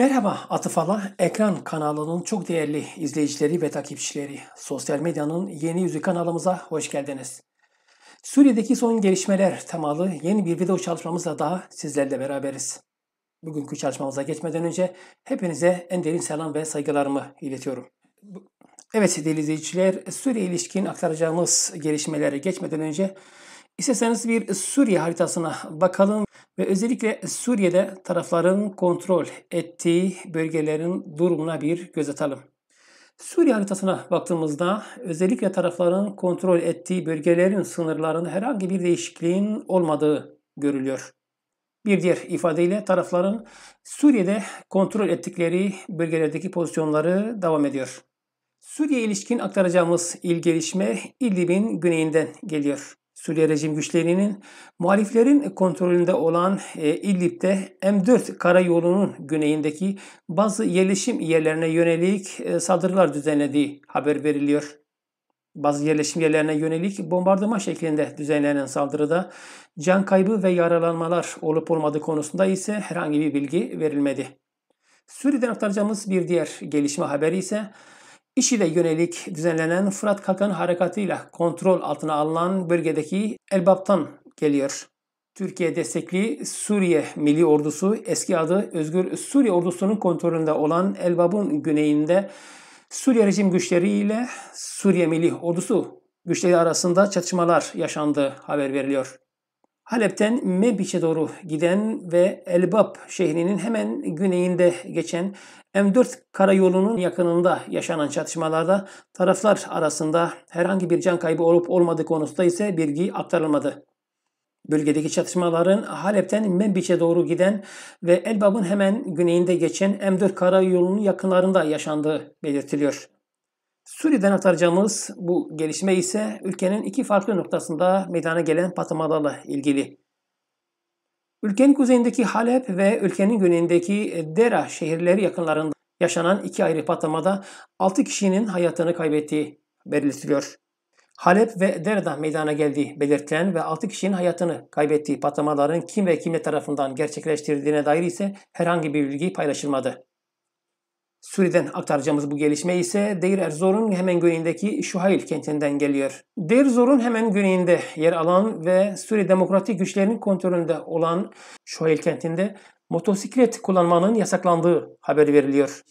Merhaba Atıfala, Ekran kanalının çok değerli izleyicileri ve takipçileri. Sosyal medyanın yeni yüzü kanalımıza hoş geldiniz. Suriye'deki son gelişmeler temalı yeni bir video çalışmamızla daha sizlerle beraberiz. Bugünkü çalışmamıza geçmeden önce hepinize en derin selam ve saygılarımı iletiyorum. Evet değerli izleyiciler, Suriye ilişkin aktaracağımız gelişmelere geçmeden önce isterseniz bir Suriye haritasına bakalım ve özellikle Suriye'de tarafların kontrol ettiği bölgelerin durumuna bir göz atalım. Suriye haritasına baktığımızda özellikle tarafların kontrol ettiği bölgelerin sınırlarında herhangi bir değişikliğin olmadığı görülüyor. Bir diğer ifadeyle tarafların Suriye'de kontrol ettikleri bölgelerdeki pozisyonları devam ediyor. Suriye ilişkin aktaracağımız il gelişme İdlib'in güneyinden geliyor. Suriye rejim güçlerinin muhaliflerin kontrolünde olan e, İdlib'de M4 karayolunun güneyindeki bazı yerleşim yerlerine yönelik e, saldırılar düzenlediği haber veriliyor. Bazı yerleşim yerlerine yönelik bombardıman şeklinde düzenlenen saldırıda can kaybı ve yaralanmalar olup olmadığı konusunda ise herhangi bir bilgi verilmedi. Suriye'den aktaracağımız bir diğer gelişme haberi ise İşile yönelik düzenlenen Fırat Kalkan Harekatı'yla kontrol altına alınan bölgedeki Elbap'tan geliyor. Türkiye destekli Suriye Milli Ordusu eski adı Özgür Suriye Ordusu'nun kontrolünde olan Elbab'ın güneyinde Suriye rejim güçleri Suriye Milli Ordusu güçleri arasında çatışmalar yaşandığı haber veriliyor. Halep'ten Mebiş'e doğru giden ve Elbab şehrinin hemen güneyinde geçen M4 karayolunun yakınında yaşanan çatışmalarda taraflar arasında herhangi bir can kaybı olup olmadığı konusunda ise bilgi aktarılmadı. Bölgedeki çatışmaların Halep'ten Membiç'e doğru giden ve Elbab'ın hemen güneyinde geçen M4 karayolunun yakınlarında yaşandığı belirtiliyor. Suriye'den aktaracağımız bu gelişme ise ülkenin iki farklı noktasında meydana gelen patlamalarla ilgili. Ülkenin kuzeyindeki Halep ve ülkenin güneyindeki Dera şehirleri yakınlarında yaşanan iki ayrı patlamada 6 kişinin hayatını kaybettiği belirtiliyor. Halep ve Dera'da meydana geldiği belirtilen ve 6 kişinin hayatını kaybettiği patlamaların kim ve kimle tarafından gerçekleştirildiğine dair ise herhangi bir bilgi paylaşılmadı. Suriye'den aktaracağımız bu gelişme ise Deir Erzor'un hemen güneyindeki Şuhayl kentinden geliyor. Deir Erzor'un hemen güneyinde yer alan ve Suriye demokratik güçlerinin kontrolünde olan Şuhayl kentinde motosiklet kullanmanın yasaklandığı haberi veriliyor.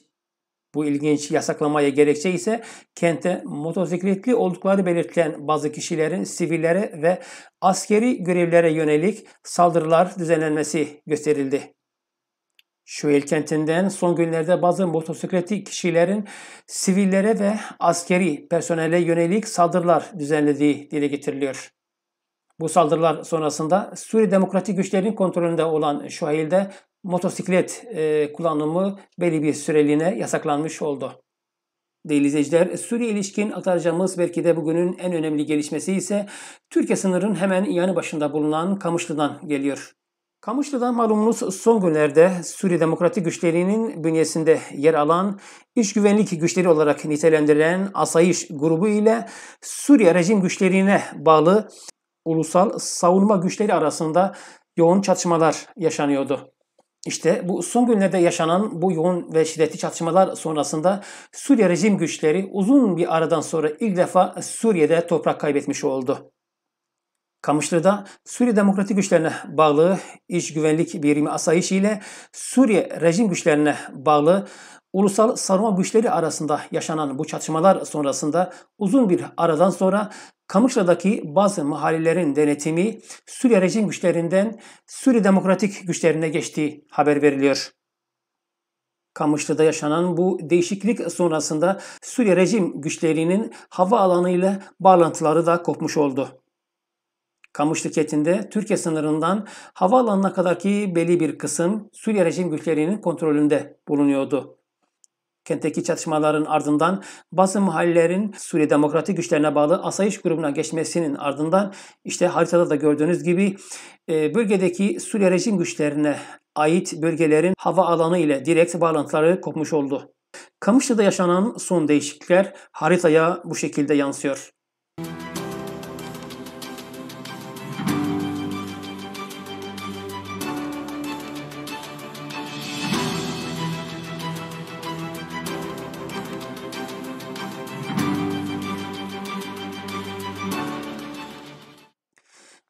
Bu ilginç yasaklamaya gerekçe ise kente motosikletli oldukları belirtilen bazı kişilerin sivillere ve askeri görevlere yönelik saldırılar düzenlenmesi gösterildi. Şöyel kentinden son günlerde bazı motosikletli kişilerin sivillere ve askeri personele yönelik saldırılar düzenlediği dile getiriliyor. Bu saldırılar sonrasında Suriye Demokratik Güçlerin kontrolünde olan Şuhail'de motosiklet e, kullanımı belli bir süreliğine yasaklanmış oldu. Değerli izleyiciler, Suriye ilişkin aktaracağımız belki de bugünün en önemli gelişmesi ise Türkiye sınırının hemen yanı başında bulunan Kamışlı'dan geliyor. Kamışlı'da malumunuz son günlerde Suriye Demokratik Güçleri'nin bünyesinde yer alan iş güvenlik güçleri olarak nitelendirilen Asayiş grubu ile Suriye rejim güçlerine bağlı ulusal savunma güçleri arasında yoğun çatışmalar yaşanıyordu. İşte bu son günlerde yaşanan bu yoğun ve şiddetli çatışmalar sonrasında Suriye rejim güçleri uzun bir aradan sonra ilk defa Suriye'de toprak kaybetmiş oldu. Kamışlı'da Suriye Demokratik Güçlerine bağlı İç Güvenlik Birimi Asayiş ile Suriye rejim güçlerine bağlı ulusal Savunma güçleri arasında yaşanan bu çatışmalar sonrasında uzun bir aradan sonra Kamışlı'daki bazı mahallelerin denetimi Suriye rejim güçlerinden Suriye Demokratik Güçlerine geçtiği haber veriliyor. Kamışlı'da yaşanan bu değişiklik sonrasında Suriye rejim güçlerinin hava alanı ile bağlantıları da kopmuş oldu. Kamış şirketinde Türkiye sınırından havaalanına kadarki belli bir kısım Suriye rejim güçlerinin kontrolünde bulunuyordu. Kentteki çatışmaların ardından bazı mahallelerin Suriye Demokratik Güçlerine bağlı asayiş grubuna geçmesinin ardından işte haritada da gördüğünüz gibi e, bölgedeki Suriye rejim güçlerine ait bölgelerin hava alanı ile direkt bağlantıları kopmuş oldu. Kamışlı'da yaşanan son değişiklikler haritaya bu şekilde yansıyor.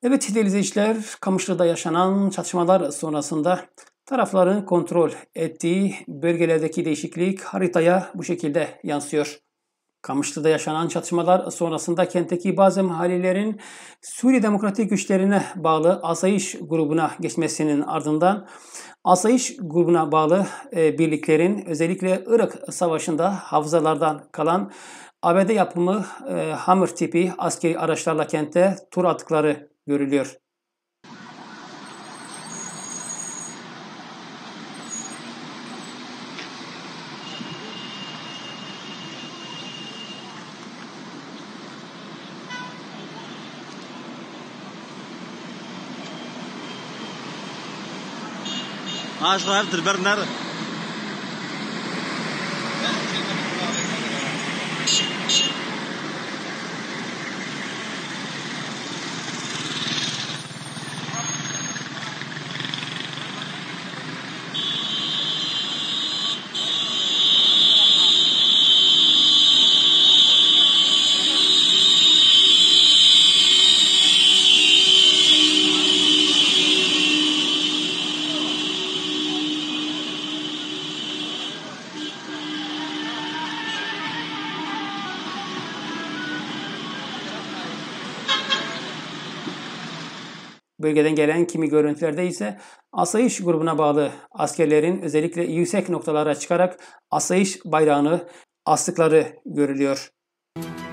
Evet sevgili izleyiciler, Kamışlı'da yaşanan çatışmalar sonrasında tarafların kontrol ettiği bölgelerdeki değişiklik haritaya bu şekilde yansıyor. Kamışlı'da yaşanan çatışmalar sonrasında kentteki bazı mahallelerin Suriye Demokratik Güçlerine bağlı asayiş grubuna geçmesinin ardından asayiş grubuna bağlı e, birliklerin özellikle Irak Savaşı'nda hafızalardan kalan ABD yapımı e, Hammer tipi askeri araçlarla kente tur attıkları görülüyor. Ağaçlar, tırberler, Bölgeden gelen kimi görüntülerde ise asayiş grubuna bağlı askerlerin özellikle yüksek noktalara çıkarak asayiş bayrağını astıkları görülüyor. Müzik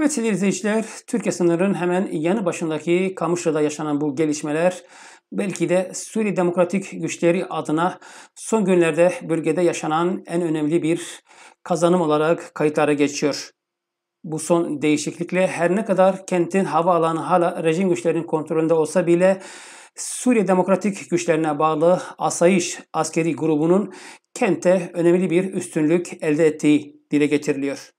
Evet sevgili izleyiciler, Türkiye sınırının hemen yanı başındaki Kamışlı'da yaşanan bu gelişmeler belki de Suriye Demokratik Güçleri adına son günlerde bölgede yaşanan en önemli bir kazanım olarak kayıtlara geçiyor. Bu son değişiklikle her ne kadar kentin havaalanı hala rejim güçlerinin kontrolünde olsa bile Suriye Demokratik Güçlerine bağlı Asayiş askeri grubunun kente önemli bir üstünlük elde ettiği dile getiriliyor.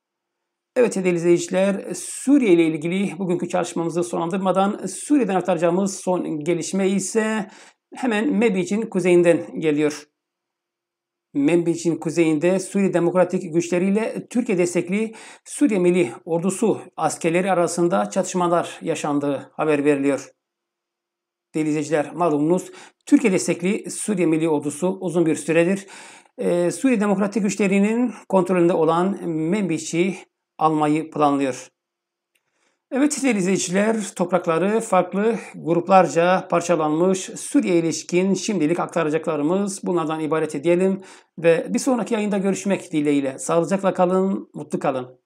Evet değerli izleyiciler, Suriye ile ilgili bugünkü çalışmamızı sonlandırmadan Suriye'den aktaracağımız son gelişme ise hemen Mebic'in kuzeyinden geliyor. Membic'in kuzeyinde Suriye Demokratik güçleriyle Türkiye destekli Suriye Milli Ordusu askerleri arasında çatışmalar yaşandığı haber veriliyor. Değerli izleyiciler malumunuz Türkiye destekli Suriye Milli Ordusu uzun bir süredir e, Suriye Demokratik güçlerinin kontrolünde olan Membic'i almayı planlıyor. Evet sevgili izleyiciler, toprakları farklı gruplarca parçalanmış Suriye ilişkin şimdilik aktaracaklarımız bunlardan ibaret edelim ve bir sonraki yayında görüşmek dileğiyle. Sağlıcakla kalın, mutlu kalın.